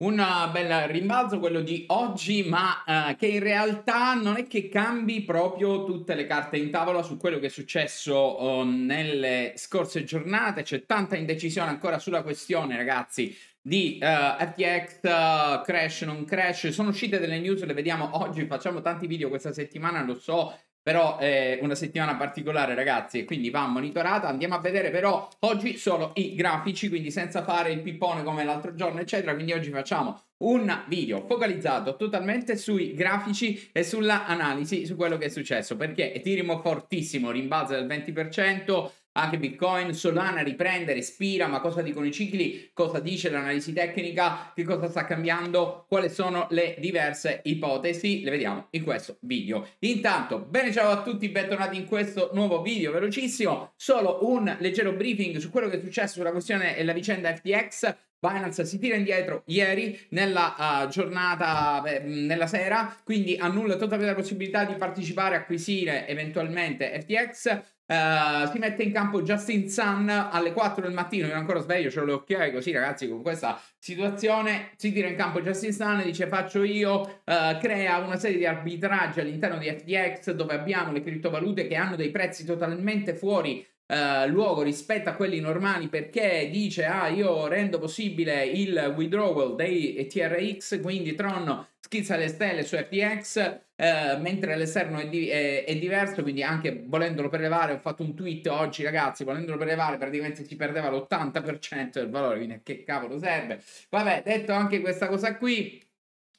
Un bel rimbalzo quello di oggi, ma eh, che in realtà non è che cambi proprio tutte le carte in tavola su quello che è successo oh, nelle scorse giornate. C'è tanta indecisione ancora sulla questione, ragazzi, di uh, eh, FTX, uh, eh, crash, non crash. Sono uscite delle news, le vediamo oggi, facciamo tanti video questa settimana, lo so, però è eh, una settimana particolare, ragazzi, e quindi va monitorata. Andiamo a vedere però oggi solo i grafici, quindi senza fare il pippone come l'altro giorno, eccetera. Quindi oggi facciamo un video focalizzato totalmente sui grafici e sulla analisi su quello che è successo perché Ethereum fortissimo rimbalzo del 20% anche Bitcoin, Solana riprende, respira, ma cosa dicono i cicli, cosa dice l'analisi tecnica, che cosa sta cambiando, quali sono le diverse ipotesi, le vediamo in questo video. Intanto, bene ciao a tutti, bentornati in questo nuovo video velocissimo, solo un leggero briefing su quello che è successo sulla questione e la vicenda FTX, Binance si tira indietro ieri nella uh, giornata, beh, nella sera, quindi annulla totalmente la possibilità di partecipare, acquisire eventualmente FTX. Uh, si mette in campo Justin Sun alle 4 del mattino. Io ancora sveglio, ce l'ho le occhiaie così, ragazzi. Con questa situazione si tira in campo Justin Sun. e Dice: Faccio io. Uh, crea una serie di arbitraggi all'interno di FTX dove abbiamo le criptovalute che hanno dei prezzi totalmente fuori Uh, luogo rispetto a quelli normali perché dice ah io rendo possibile il withdrawal dei TRX quindi Tron schizza le stelle su FTX, eh, mentre all'esterno è, di, è, è, diverso, quindi anche volendolo prelevare, ho fatto un tweet oggi ragazzi, volendolo prelevare praticamente si perdeva l'80% del valore, quindi che cavolo serve? Vabbè, detto anche questa cosa qui,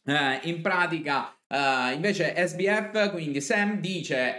eh, in pratica, eh, invece, SBF, quindi Sam, dice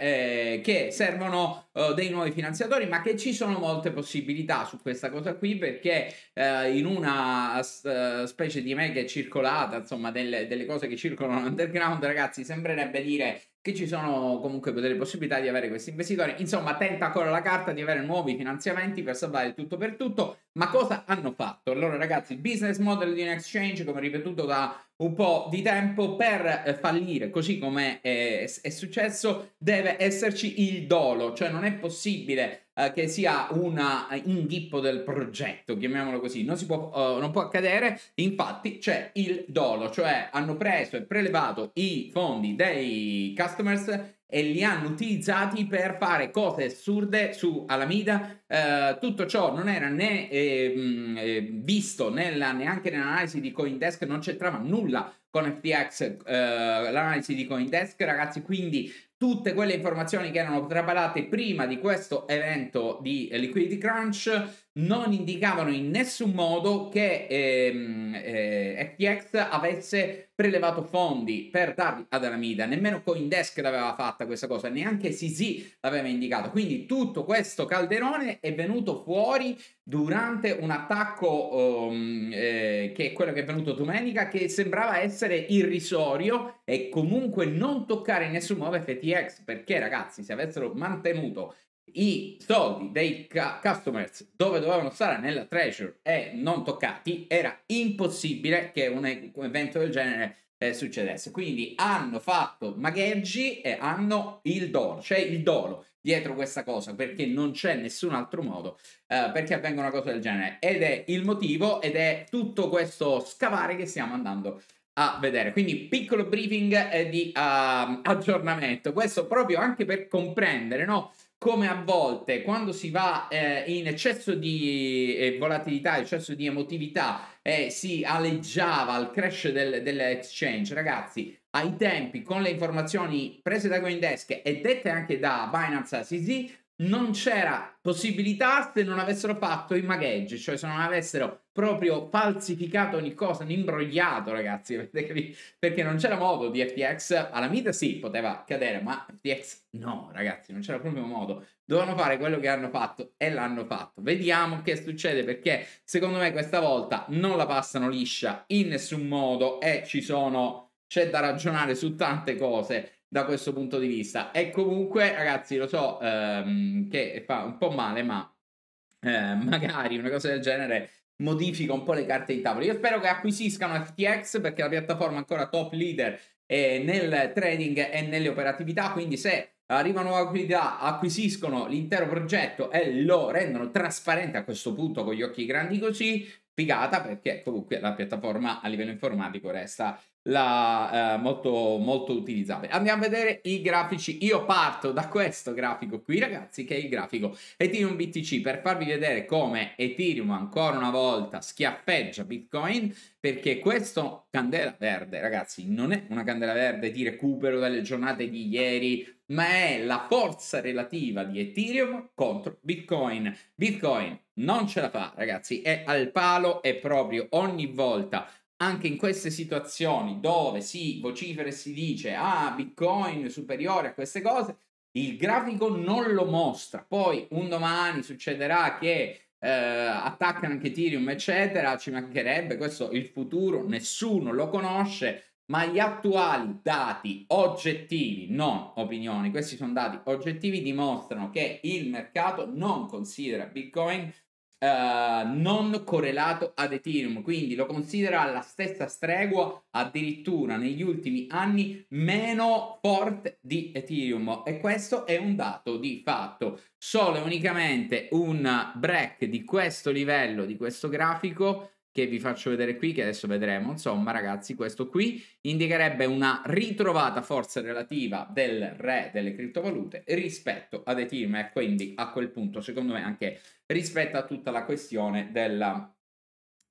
eh, che servono eh, dei nuovi finanziatori, ma che ci sono molte possibilità su questa cosa qui, perché eh, in una eh, specie di mega circolata, insomma, delle, delle cose che circolano underground, ragazzi, sembrerebbe dire che ci sono comunque delle possibilità di avere questi investitori. Insomma, tenta ancora la carta di avere nuovi finanziamenti per salvare il tutto per tutto. Ma cosa hanno fatto? Allora, ragazzi, il business model di un exchange, come ripetuto da un po' di tempo, per eh, fallire, così come è, è successo, deve esserci il dolo, cioè non è possibile eh, che sia un eh, inghippo del progetto, chiamiamolo così, non, si può, eh, non può accadere, infatti c'è il dolo, cioè hanno preso e prelevato i fondi dei customers e li hanno utilizzati per fare cose assurde su Alameda eh, tutto ciò non era né eh, mm, eh, visto nella, neanche nell'analisi di Coindesk, non c'entrava nulla con FTX, eh, l'analisi di Coindesk, ragazzi, quindi tutte quelle informazioni che erano traballate prima di questo evento di liquidity crunch non indicavano in nessun modo che ehm, eh, FTX avesse prelevato fondi per darli ad Alameda, nemmeno Coindesk l'aveva fatta questa cosa, neanche CZ l'aveva indicato, quindi tutto questo calderone è venuto fuori durante un attacco um, eh, che è quello che è venuto domenica che sembrava essere irrisorio e comunque non toccare in nessun modo FTX perché ragazzi se avessero mantenuto i soldi dei customers dove dovevano stare nella treasure e non toccati era impossibile che un evento del genere eh, succedesse quindi hanno fatto magheggi e hanno il dolo cioè il dolo dietro questa cosa perché mm. non c'è nessun altro modo eh, perché avvenga una cosa del genere ed è il motivo ed è tutto questo scavare che stiamo andando a vedere quindi piccolo briefing eh, di uh, aggiornamento questo proprio anche per comprendere no come a volte quando si va eh, in eccesso di eh, volatilità, eccesso di emotività e eh, si aleggiava al crash del, dell'exchange, ragazzi, ai tempi con le informazioni prese da Coindesk e dette anche da Binance ACZ non c'era possibilità se non avessero fatto i magheggi, cioè se non avessero proprio falsificato ogni cosa, un imbrogliato ragazzi, perché non c'era modo di FTX, alla mita sì, poteva cadere, ma FTX no ragazzi, non c'era proprio modo, dovevano fare quello che hanno fatto e l'hanno fatto. Vediamo che succede perché secondo me questa volta non la passano liscia in nessun modo e ci sono c'è da ragionare su tante cose da questo punto di vista. E comunque, ragazzi, lo so ehm, che fa un po' male, ma eh, magari una cosa del genere modifica un po' le carte di tavolo. Io spero che acquisiscano FTX perché la piattaforma è ancora top leader eh, nel trading e nelle operatività, quindi se arrivano a liquidità, acquisiscono l'intero progetto e lo rendono trasparente a questo punto con gli occhi grandi così, figata perché comunque la piattaforma a livello informatico resta la, eh, molto, molto utilizzabile. Andiamo a vedere i grafici. Io parto da questo grafico qui, ragazzi, che è il grafico Ethereum BTC per farvi vedere come Ethereum ancora una volta schiaffeggia Bitcoin perché questo candela verde, ragazzi, non è una candela verde di recupero dalle giornate di ieri, ma è la forza relativa di Ethereum contro Bitcoin. Bitcoin non ce la fa, ragazzi, è al palo e proprio ogni volta anche in queste situazioni dove si vocifera e si dice ah bitcoin superiore a queste cose il grafico non lo mostra poi un domani succederà che eh, attaccano anche Ethereum eccetera ci mancherebbe questo il futuro nessuno lo conosce ma gli attuali dati oggettivi non opinioni questi sono dati oggettivi dimostrano che il mercato non considera bitcoin eh, non correlato ad Ethereum, quindi lo considera alla stessa stregua, addirittura negli ultimi anni meno forte di Ethereum e questo è un dato di fatto. Solo e unicamente un break di questo livello, di questo grafico che vi faccio vedere qui, che adesso vedremo, insomma ragazzi, questo qui indicherebbe una ritrovata forza relativa del re delle criptovalute rispetto ad Ethereum e quindi a quel punto, secondo me, anche rispetto a tutta la questione della,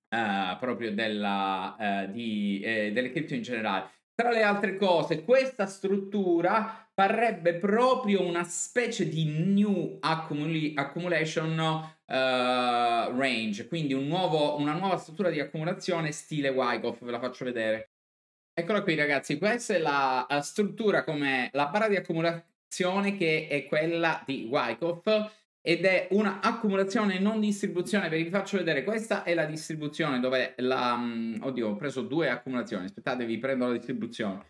uh, proprio della, uh, di, eh, delle cripto in generale. Tra le altre cose, questa struttura parrebbe proprio una specie di new accumuli- accumulation uh, range, quindi un nuovo, una nuova struttura di accumulazione stile Wyckoff, ve la faccio vedere. Eccola qui ragazzi, questa è la struttura come la barra di accumulazione che è quella di Wyckoff ed è una accumulazione non distribuzione, ve vi faccio vedere, questa è la distribuzione dove la... Um, oddio, ho preso due accumulazioni, aspettate vi prendo la distribuzione.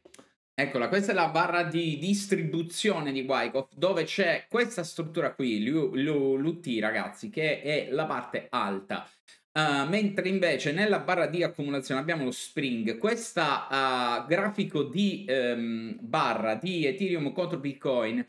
Eccola, questa è la barra di distribuzione di Wyckoff, dove c'è questa struttura qui, l'UT ragazzi, che è la parte alta. Uh, mentre invece nella barra di accumulazione abbiamo lo spring, questo uh, ah, grafico di um, barra di Ethereum contro Bitcoin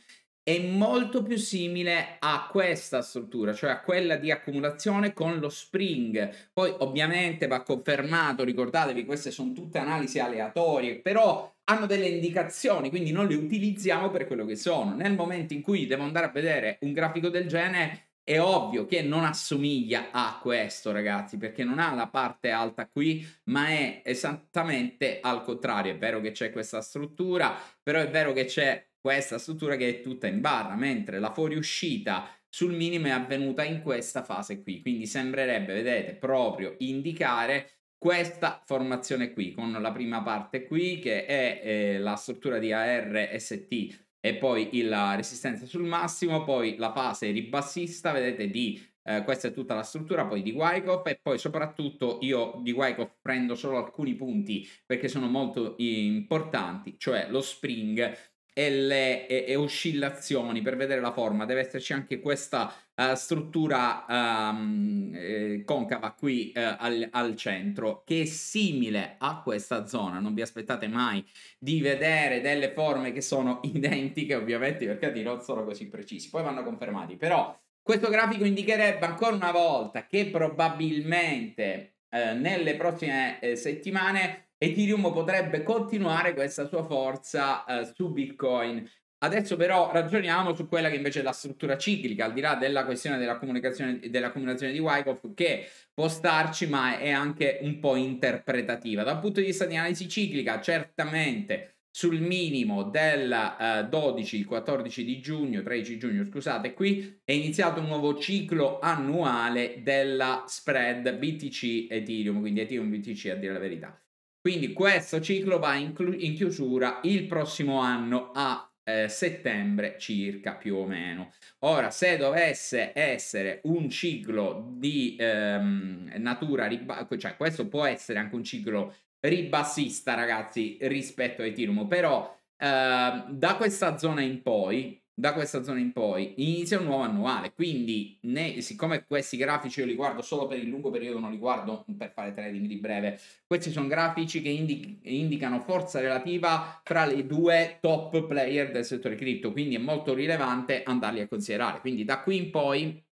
è molto più simile a questa struttura, cioè a quella di accumulazione con lo spring. Poi ovviamente va confermato, ricordatevi, queste sono tutte analisi aleatorie, però hanno delle indicazioni, quindi non le utilizziamo per quello che sono. Nel momento in cui devo andare a vedere un grafico del genere, è ovvio che non assomiglia a questo, ragazzi, perché non ha la parte alta qui, ma è esattamente al contrario. È vero che c'è questa struttura, però è vero che c'è questa struttura che è tutta in barra, mentre la fuoriuscita sul minimo è avvenuta in questa fase qui, quindi sembrerebbe, vedete, proprio indicare questa formazione qui, con la prima parte qui che è eh, la struttura di ARST e poi la resistenza sul massimo, poi la fase ribassista, vedete di eh, questa è tutta la struttura poi di Wyckoff e poi soprattutto io di Wyckoff prendo solo alcuni punti perché sono molto importanti, cioè lo spring e le e, e oscillazioni per vedere la forma deve esserci anche questa uh, struttura um, eh, concava qui uh, al, al, centro che è simile a questa zona non vi aspettate mai di vedere delle forme che sono identiche ovviamente perché di non sono così precisi poi vanno confermati però questo grafico indicherebbe ancora una volta che probabilmente uh, nelle prossime settimane Ethereum potrebbe continuare questa sua forza eh, su Bitcoin. Adesso però ragioniamo su quella che invece è la struttura ciclica, al di là della questione della comunicazione dell'accumulazione di Wyckoff che può starci ma è anche un po' interpretativa. Dal punto di vista di analisi ciclica, certamente sul minimo del eh, 12, il 14 di giugno, 13 giugno, scusate, qui è iniziato un nuovo ciclo annuale della spread BTC Ethereum, quindi Ethereum BTC a dire la verità. Quindi questo ciclo va in, in chiusura il prossimo anno a eh, settembre circa più o meno. Ora, se dovesse essere un ciclo di ehm, natura, cioè questo può essere anche un ciclo ribassista, ragazzi, rispetto ai Ethereum, però eh, da questa zona in poi da questa zona in poi inizia un nuovo annuale. Quindi, né, siccome questi grafici io li guardo solo per il lungo periodo, non li guardo per fare trading di breve, questi sono grafici che indi- indicano forza relativa tra le due top player del settore cripto. Quindi è molto rilevante andarli a considerare. Quindi, da qui in poi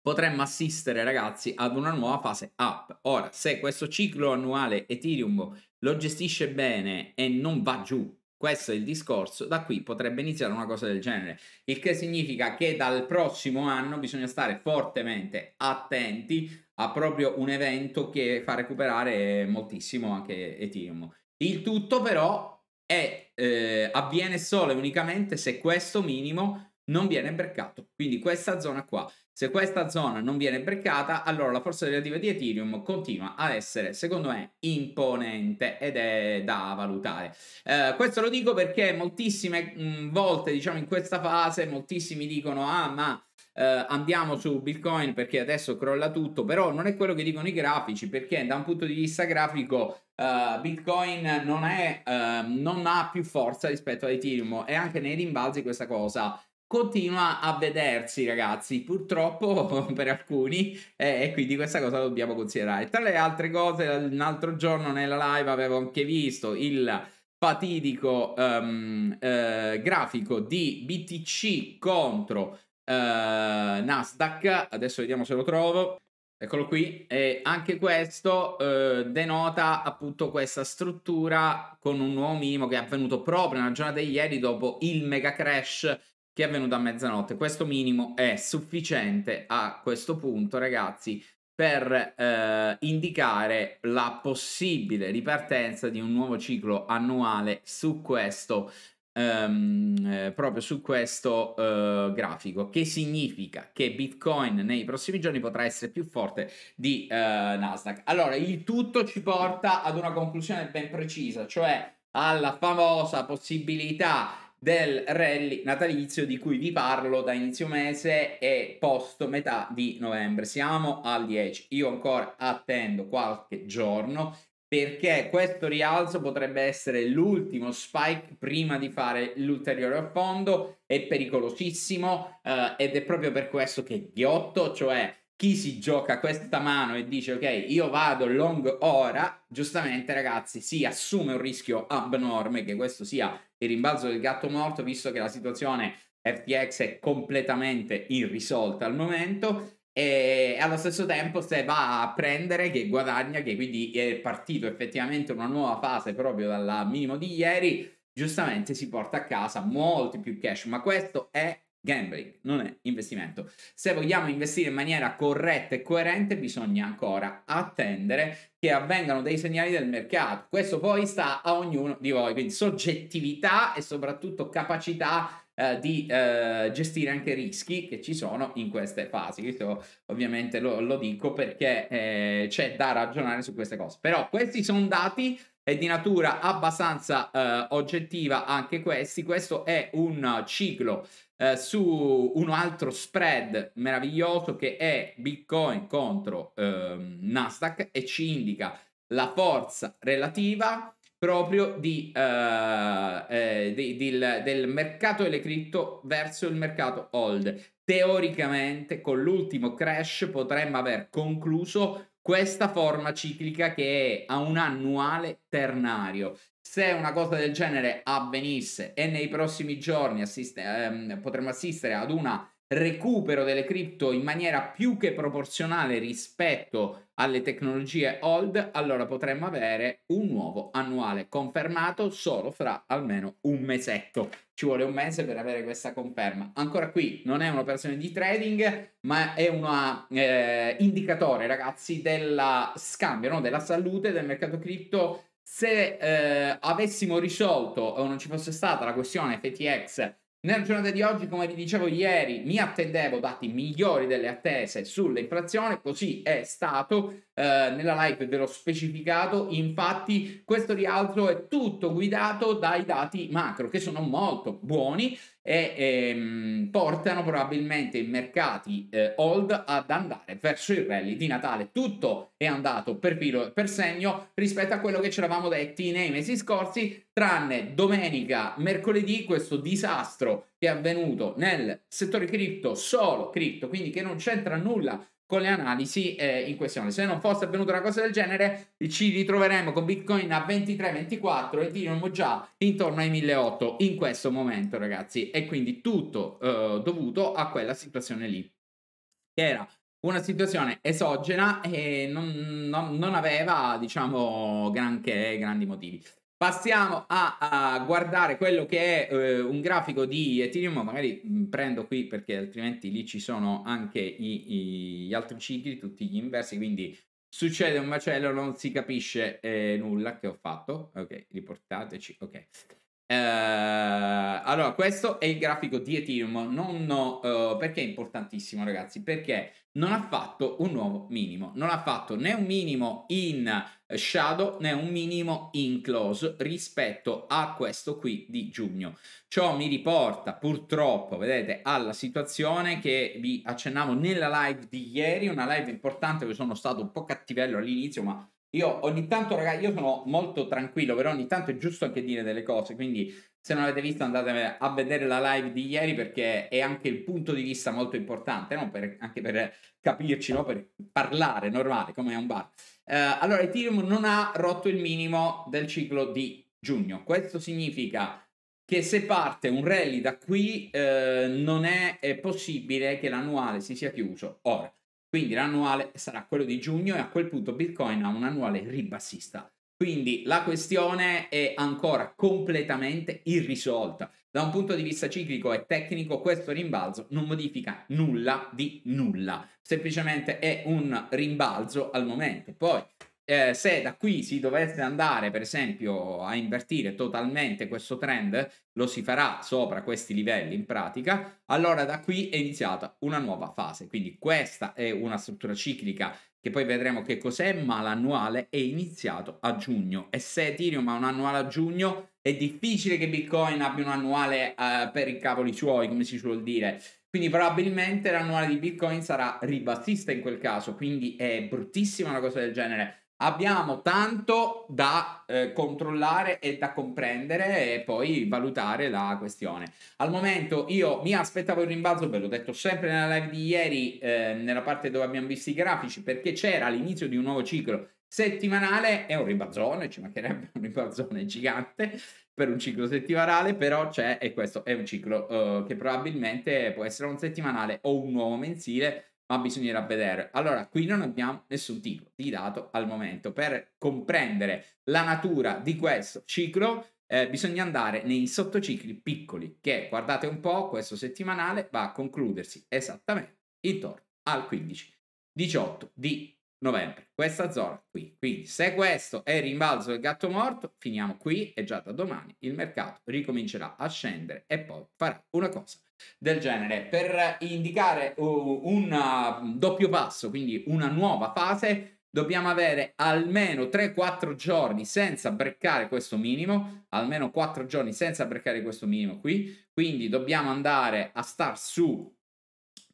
potremmo assistere, ragazzi, ad una nuova fase up. Ora, se questo ciclo annuale Ethereum lo gestisce bene e non va giù questo è il discorso, da qui potrebbe iniziare una cosa del genere, il che significa che dal prossimo anno bisogna stare fortemente attenti a proprio un evento che fa recuperare moltissimo anche Ethereum. Il tutto però è, eh, avviene solo e unicamente se questo minimo non viene breccato. Quindi questa zona qua, se questa zona non viene breccata, allora la forza relativa di Ethereum continua a essere, secondo me, imponente ed è da valutare. Eh, questo lo dico perché moltissime mh, mm, volte, diciamo in questa fase, moltissimi dicono, ah ma... Uh, andiamo su Bitcoin perché adesso crolla tutto, però non è quello che dicono i grafici, perché da un punto di vista grafico uh, Bitcoin non, è, uh, non ha più forza rispetto a Ethereum e anche nei rimbalzi questa cosa continua a vedersi, ragazzi, purtroppo per alcuni, eh, e quindi questa cosa dobbiamo considerare. Tra le altre cose, un altro giorno nella live avevo anche visto il fatidico um, eh, grafico di BTC contro eh, Nasdaq, adesso vediamo se lo trovo. Eccolo qui, e anche questo eh, denota appunto questa struttura con un nuovo minimo che è avvenuto proprio nella giornata di ieri dopo il mega crash che è venuta a mezzanotte. Questo minimo è sufficiente a questo punto, ragazzi, per eh, indicare la possibile ripartenza di un nuovo ciclo annuale su questo Um, eh, proprio su questo uh, grafico, che significa che Bitcoin nei prossimi giorni potrà essere più forte di uh, Nasdaq. Allora, il tutto ci porta ad una conclusione ben precisa, cioè alla famosa possibilità del rally natalizio di cui vi parlo da inizio mese e post metà di novembre. Siamo al 10. Io ancora attendo qualche giorno perché questo rialzo potrebbe essere l'ultimo spike prima di fare l'ulteriore affondo, è pericolosissimo eh, ed è proprio per questo che ghiotto, cioè chi si gioca questa mano e dice ok io vado long ora giustamente ragazzi si assume un rischio abnorme che questo sia il rimbalzo del gatto morto visto che la situazione FTX è completamente irrisolta al momento e allo stesso tempo se va a prendere che guadagna che quindi è partito effettivamente una nuova fase proprio dal minimo di ieri giustamente si porta a casa molti più cash ma questo è Gambling non è investimento. Se vogliamo investire in maniera corretta e coerente, bisogna ancora attendere che avvengano dei segnali del mercato. Questo poi sta a ognuno di voi, quindi soggettività e soprattutto capacità eh, di eh, gestire anche i rischi che ci sono in queste fasi. Questo ovviamente lo, lo dico perché eh, c'è da ragionare su queste cose. Però questi sono dati è di natura abbastanza eh, oggettiva anche questi. Questo è un ciclo eh, su un altro spread meraviglioso che è Bitcoin contro eh, Nasdaq e ci indica la forza relativa proprio di, eh, eh, di, di, del mercato delle cripto verso il mercato hold. Teoricamente con l'ultimo crash potremmo aver concluso questa forma ciclica che ha un annuale ternario. Se una cosa del genere avvenisse e nei prossimi giorni assiste, ehm, potremmo assistere ad un recupero delle cripto in maniera più che proporzionale rispetto alle tecnologie old, allora potremmo avere un nuovo annuale confermato solo fra almeno un mesetto. Ci vuole un mese per avere questa conferma. Ancora qui non è un'operazione di trading, ma è un eh, indicatore, ragazzi, della scambio, no? della salute del mercato cripto. Se eh, avessimo risolto o non ci fosse stata la questione FTX nella giornata di oggi, come vi dicevo ieri, mi attendevo dati migliori delle attese sull'inflazione, così è stato, eh, nella live ve l'ho specificato, infatti questo rialzo è tutto guidato dai dati macro che sono molto buoni, e ehm, portano probabilmente i mercati eh, old ad andare verso il rally di Natale. Tutto è andato per filo e per segno rispetto a quello che ci eravamo detti nei mesi scorsi, tranne domenica, mercoledì, questo disastro che è avvenuto nel settore cripto, solo cripto, quindi che non c'entra nulla con le analisi eh, in questione. Se non fosse avvenuta una cosa del genere, ci ritroveremmo con Bitcoin a 23-24 e diremmo già intorno ai 1.800 in questo momento, ragazzi. E quindi tutto eh, dovuto a quella situazione lì, che era una situazione esogena e non, non, non aveva, diciamo, granché grandi motivi. Passiamo a, a, guardare quello che è eh, un grafico di Ethereum, magari mm, prendo qui perché altrimenti lì ci sono anche i, i, gli altri cicli, tutti gli inversi, quindi succede un macello, non si capisce eh, nulla che ho fatto. Ok, riportateci, ok. Eh, allora, questo è il grafico di Ethereum, non, no, eh, perché è importantissimo ragazzi? Perché non ha fatto un nuovo minimo, non ha fatto né un minimo in eh, shadow né un minimo in close rispetto a questo qui di giugno. Ciò mi riporta purtroppo, vedete, alla situazione che vi accennavo nella live di ieri, una live importante, che sono stato un po' cattivello all'inizio, ma io ogni tanto, ragazzi, io sono molto tranquillo, però ogni tanto è giusto anche dire delle cose, quindi se non avete visto andate a vedere la live di ieri perché è anche il punto di vista molto importante, no? per, anche per capirci, no? per parlare normale, come è un bar. Eh, allora, Ethereum non ha rotto il minimo del ciclo di giugno. Questo significa che se parte un rally da qui eh, non è, è possibile che l'annuale si sia chiuso ora. Quindi l'annuale sarà quello di giugno e a quel punto Bitcoin ha un annuale ribassista. Quindi la questione è ancora completamente irrisolta. Da un punto di vista ciclico e tecnico questo rimbalzo non modifica nulla di nulla, semplicemente è un rimbalzo al momento. Poi eh, se da qui si dovesse andare per esempio a invertire totalmente questo trend, lo si farà sopra questi livelli in pratica, allora da qui è iniziata una nuova fase. Quindi questa è una struttura ciclica che poi vedremo che cos'è, ma l'annuale è iniziato a giugno e se Ethereum ha un annuale a giugno è difficile che Bitcoin abbia un annuale eh, per i cavoli suoi, come si suol dire. Quindi probabilmente l'annuale di Bitcoin sarà ribassista in quel caso, quindi è bruttissima una cosa del genere abbiamo tanto da eh, controllare e da comprendere e poi valutare la questione. Al momento io mi aspettavo il rimbalzo, ve l'ho detto sempre nella live di ieri, eh, nella parte dove abbiamo visto i grafici, perché c'era l'inizio di un nuovo ciclo settimanale, è un rimbalzone, ci mancherebbe un rimbalzone gigante per un ciclo settimanale, però c'è e questo è un ciclo eh, che probabilmente può essere un settimanale o un nuovo mensile ma bisognerà vedere. Allora, qui non abbiamo nessun tipo di dato al momento. Per comprendere la natura di questo ciclo, eh, bisogna andare nei sottocicli piccoli, che guardate un po', questo settimanale va a concludersi esattamente intorno al 15-18 di novembre, questa zona qui. Quindi se questo è il rimbalzo del gatto morto, finiamo qui e già da domani il mercato ricomincerà a scendere e poi farà una cosa del genere. Per indicare uh, un uh, doppio passo, quindi una nuova fase, dobbiamo avere almeno 3-4 giorni senza breccare questo minimo, almeno 4 giorni senza breccare questo minimo qui, quindi dobbiamo andare a star su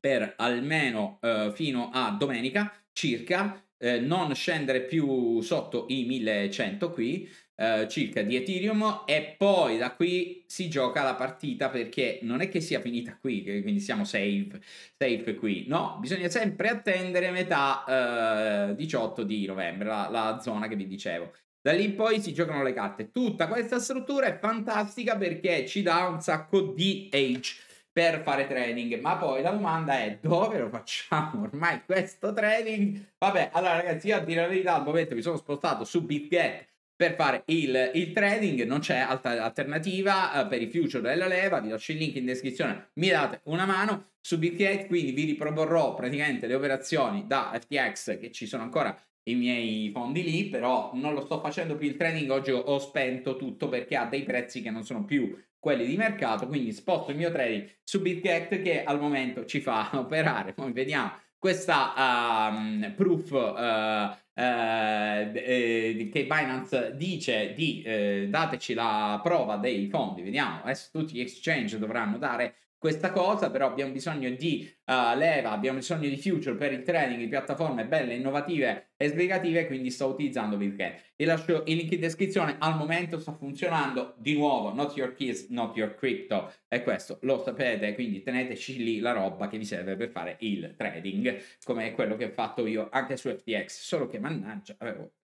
per almeno eh, fino a domenica circa, eh, non scendere più sotto i 1100 qui, eh, circa di Ethereum, e poi da qui si gioca la partita perché non è che sia finita qui, quindi siamo safe, safe qui, no, bisogna sempre attendere metà eh, 18 di novembre, la, la zona che vi dicevo. Da lì in poi si giocano le carte. Tutta questa struttura è fantastica perché ci dà un sacco di age per fare trading. Ma poi la domanda è dove lo facciamo ormai questo trading? Vabbè, allora ragazzi, io a dire la verità al momento mi sono spostato su BitGet per fare il, il, trading, non c'è altra alternativa eh, per i future della leva, vi lascio il link in descrizione, mi date una mano su BitGet, quindi vi riproporrò praticamente le operazioni da FTX che ci sono ancora i miei fondi lì, però non lo sto facendo più il trading, oggi ho spento tutto perché ha dei prezzi che non sono più quelli di mercato, quindi sposto il mio trading su BitGet che al momento ci fa operare, poi vediamo questa um, proof uh, uh, che Binance dice di eh, dateci la prova dei fondi, vediamo, adesso tutti gli exchange dovranno dare questa cosa, però abbiamo bisogno di uh, leva, abbiamo bisogno di future per il trading, di piattaforme belle, innovative e sbrigative, quindi sto utilizzando Bitcoin. Vi lascio il link in descrizione, al momento sta funzionando di nuovo, not your keys, not your crypto, è questo lo sapete, quindi teneteci lì la roba che vi serve per fare il trading, come quello che ho fatto io anche su FTX, solo che mannaggia, avevo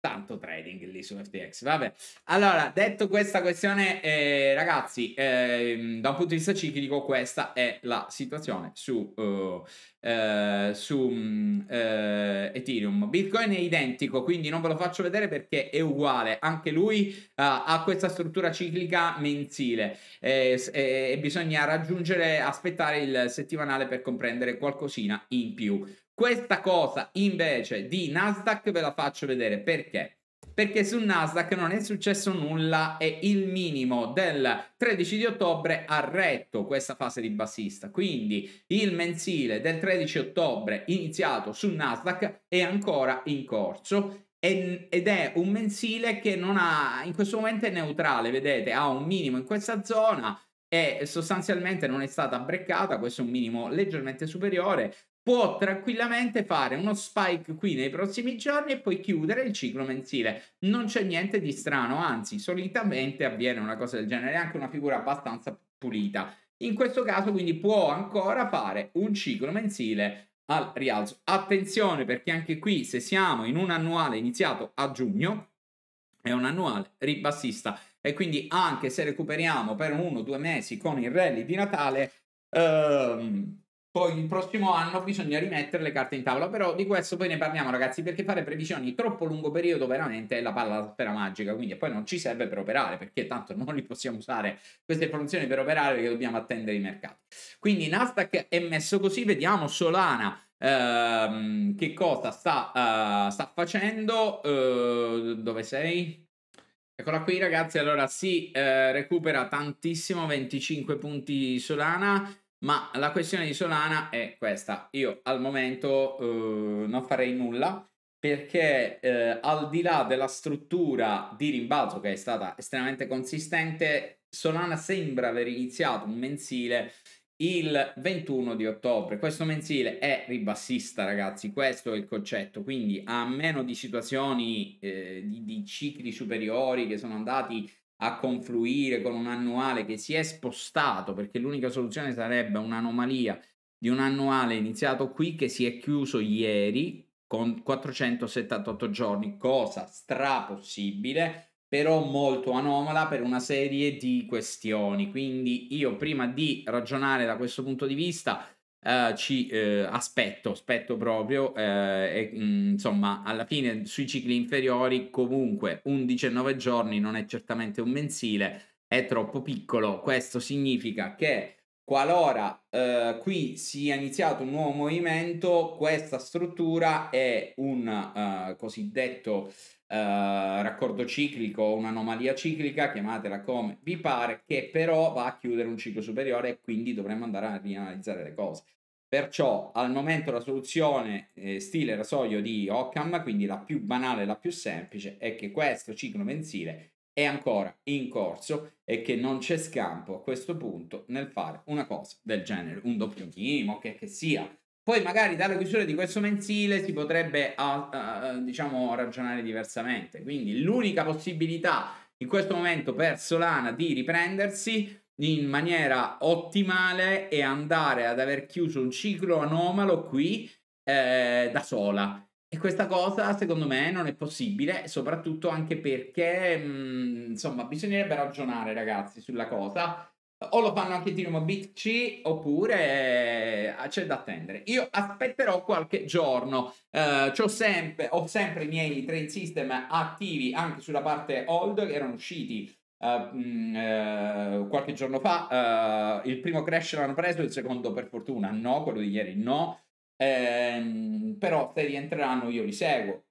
tanto trading lì su FTX. Vabbè, allora, detto questa questione, eh, ragazzi, eh, da un punto di vista ciclico, questa è la situazione su, uh, eh, su uh, Ethereum. Bitcoin è identico, quindi non ve lo faccio vedere perché è uguale. Anche lui uh, ha questa struttura ciclica mensile e bisogna raggiungere, aspettare il settimanale per comprendere qualcosina in più. Questa cosa invece di Nasdaq ve la faccio vedere perché? Perché su Nasdaq non è successo nulla e il minimo del 13 di ottobre ha retto questa fase di bassista. Quindi il mensile del 13 ottobre iniziato su Nasdaq è ancora in corso ed è un mensile che non ha in questo momento è neutrale, vedete, ha un minimo in questa zona e sostanzialmente non è stata breccata, questo è un minimo leggermente superiore, può tranquillamente fare uno spike qui nei prossimi giorni e poi chiudere il ciclo mensile. Non c'è niente di strano, anzi, solitamente avviene una cosa del genere, è anche una figura abbastanza pulita. In questo caso quindi può ancora fare un ciclo mensile al rialzo. Attenzione perché anche qui se siamo in un annuale iniziato a giugno, è un annuale ribassista e quindi anche se recuperiamo per uno o due mesi con il rally di Natale, ehm, poi il prossimo anno bisogna rimettere le carte in tavola, però di questo poi ne parliamo ragazzi perché fare previsioni troppo lungo periodo veramente è la palla alla sfera magica, quindi poi non ci serve per operare perché tanto non li possiamo usare queste informazioni per operare perché dobbiamo attendere i mercati. Quindi Nasdaq è messo così, vediamo Solana ehm, che cosa sta, eh, sta facendo, eh, dove sei? Eccola qui ragazzi, allora si eh, recupera tantissimo, 25 punti Solana, ma la questione di Solana è questa. Io al momento eh, non farei nulla perché eh, al di là della struttura di rimbalzo che è stata estremamente consistente, Solana sembra aver iniziato un mensile il 21 di ottobre. Questo mensile è ribassista, ragazzi, questo è il concetto. Quindi a meno di situazioni eh, di, di cicli superiori che sono andati a confluire con un annuale che si è spostato, perché l'unica soluzione sarebbe un'anomalia di un annuale iniziato qui che si è chiuso ieri con 478 giorni, cosa stra possibile, però molto anomala per una serie di questioni. Quindi io prima di ragionare da questo punto di vista Uh, ci uh, aspetto, aspetto proprio, uh, e, mh, mm, insomma, alla fine sui cicli inferiori comunque un 19 giorni non è certamente un mensile, è troppo piccolo, questo significa che qualora qui sia iniziato un nuovo movimento, questa struttura è un cosiddetto eh, raccordo ciclico o un'anomalia ciclica, chiamatela come vi pare, che però va a chiudere un ciclo superiore e quindi dovremmo andare a rianalizzare le cose. Perciò al momento la soluzione eh, stile rasoio di Occam, quindi la più banale, e la più semplice, è che questo ciclo mensile è ancora in corso e che non c'è scampo a questo punto nel fare una cosa del genere, un doppio chimo, che, che sia poi magari dalla chiusura di questo mensile si potrebbe uh, uh, diciamo ragionare diversamente. Quindi l'unica possibilità in questo momento per Solana di riprendersi in maniera ottimale e andare ad aver chiuso un ciclo anomalo qui eh, da sola. E questa cosa secondo me non è possibile, soprattutto anche perché, mh, mm, insomma, bisognerebbe ragionare ragazzi sulla cosa o lo fanno anche Ethereum BTC oppure eh, c'è da attendere. Io aspetterò qualche giorno. Eh, sempre, ho sempre i miei trade system attivi anche sulla parte old che erano usciti Uh, eh, mh, mm, eh, uh, qualche giorno fa uh, il primo crash l'hanno preso, il secondo per fortuna no, quello di ieri no. Ehm, però se rientreranno io li seguo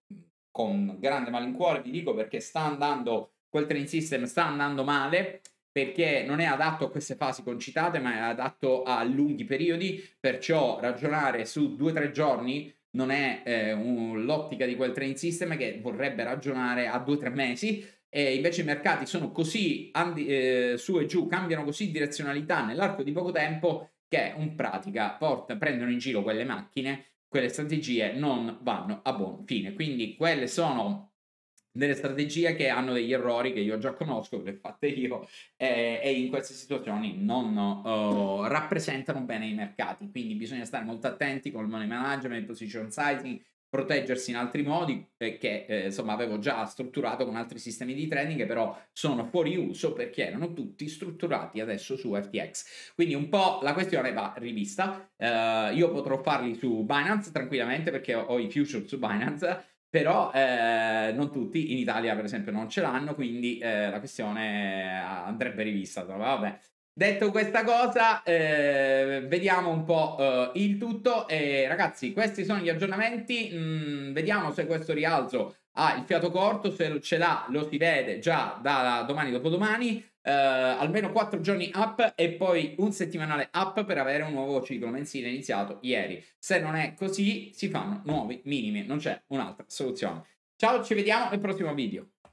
con grande malincuore, vi dico perché sta andando quel train system sta andando male perché non è adatto a queste fasi concitate, ma è adatto a lunghi periodi, perciò ragionare su due o tre giorni non è eh, un, l'ottica di quel training system che vorrebbe ragionare a due o tre mesi, e invece i mercati sono così andi, eh, su e giù, cambiano così direzionalità nell'arco di poco tempo che in pratica porta, prendono in giro quelle macchine, quelle strategie non vanno a buon fine. Quindi quelle sono delle strategie che hanno degli errori che io già conosco, che le fatte io, eh, e in queste situazioni non oh, rappresentano bene i mercati. Quindi bisogna stare molto attenti col money management, position sizing, proteggersi in altri modi perché eh, insomma avevo già strutturato con altri sistemi di trading che però sono fuori uso perché erano tutti strutturati adesso su FTX quindi un po' la questione va rivista eh, io potrò farli su Binance tranquillamente perché ho, ho i future su Binance però eh, non tutti, in Italia per esempio non ce l'hanno, quindi eh, la questione eh, andrebbe rivista. Vabbè. Detto questa cosa, eh, vediamo un po' eh, il tutto e ragazzi, questi sono gli aggiornamenti, mm, vediamo se questo rialzo ha il fiato corto, se ce l'ha lo si vede già da domani dopodomani, eh, almeno 4 giorni up e poi un settimanale up per avere un nuovo ciclo mensile iniziato ieri. Se non è così, si fanno nuovi minimi, non c'è un'altra soluzione. Ciao, ci vediamo nel prossimo video.